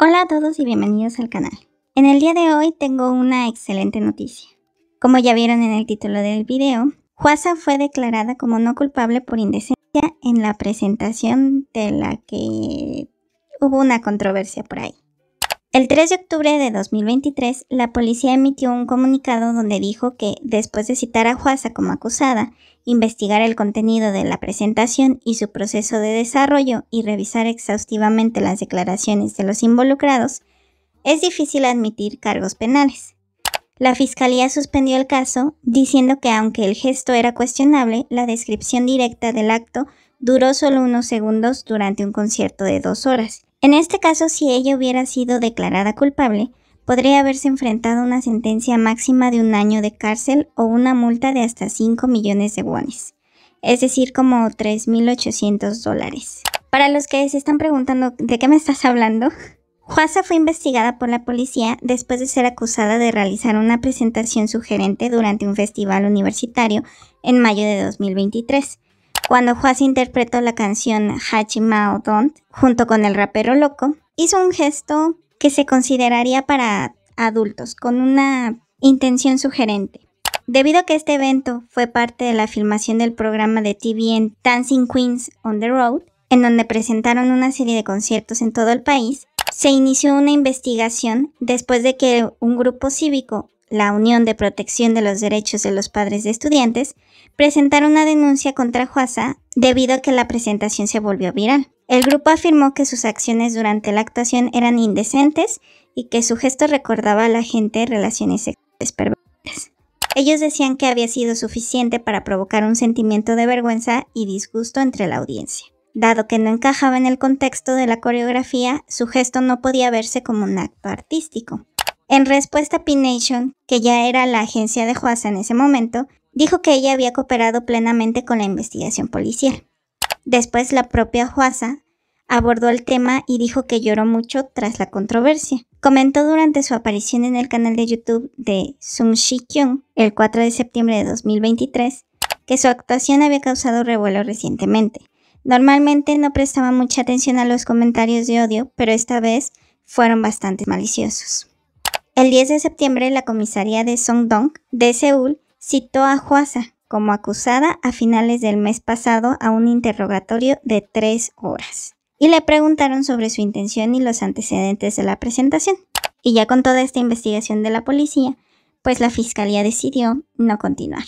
Hola a todos y bienvenidos al canal. En el día de hoy tengo una excelente noticia. Como ya vieron en el título del video, Huasa fue declarada como no culpable por indecencia en la presentación de la que hubo una controversia por ahí. El 3 de octubre de 2023, la policía emitió un comunicado donde dijo que, después de citar a Juasa como acusada, investigar el contenido de la presentación y su proceso de desarrollo y revisar exhaustivamente las declaraciones de los involucrados, es difícil admitir cargos penales. La fiscalía suspendió el caso, diciendo que aunque el gesto era cuestionable, la descripción directa del acto duró solo unos segundos durante un concierto de dos horas en este caso, si ella hubiera sido declarada culpable, podría haberse enfrentado a una sentencia máxima de un año de cárcel o una multa de hasta 5 millones de wones, es decir, como 3.800 dólares. Para los que se están preguntando de qué me estás hablando, Juasa fue investigada por la policía después de ser acusada de realizar una presentación sugerente durante un festival universitario en mayo de 2023 cuando Juaz interpretó la canción Hachimao Don't junto con el rapero loco, hizo un gesto que se consideraría para adultos, con una intención sugerente. Debido a que este evento fue parte de la filmación del programa de TV en Dancing Queens on the Road, en donde presentaron una serie de conciertos en todo el país, se inició una investigación después de que un grupo cívico la Unión de Protección de los Derechos de los Padres de Estudiantes, presentaron una denuncia contra Juasa debido a que la presentación se volvió viral. El grupo afirmó que sus acciones durante la actuación eran indecentes y que su gesto recordaba a la gente relaciones sexuales perversas. Ellos decían que había sido suficiente para provocar un sentimiento de vergüenza y disgusto entre la audiencia. Dado que no encajaba en el contexto de la coreografía, su gesto no podía verse como un acto artístico. En respuesta, P-Nation, que ya era la agencia de Huasa en ese momento, dijo que ella había cooperado plenamente con la investigación policial. Después, la propia Huasa abordó el tema y dijo que lloró mucho tras la controversia. Comentó durante su aparición en el canal de YouTube de Sung Shi Kyung el 4 de septiembre de 2023 que su actuación había causado revuelo recientemente. Normalmente no prestaba mucha atención a los comentarios de odio, pero esta vez fueron bastante maliciosos. El 10 de septiembre, la comisaría de Songdong de Seúl citó a Huasa como acusada a finales del mes pasado a un interrogatorio de tres horas. Y le preguntaron sobre su intención y los antecedentes de la presentación. Y ya con toda esta investigación de la policía, pues la fiscalía decidió no continuar.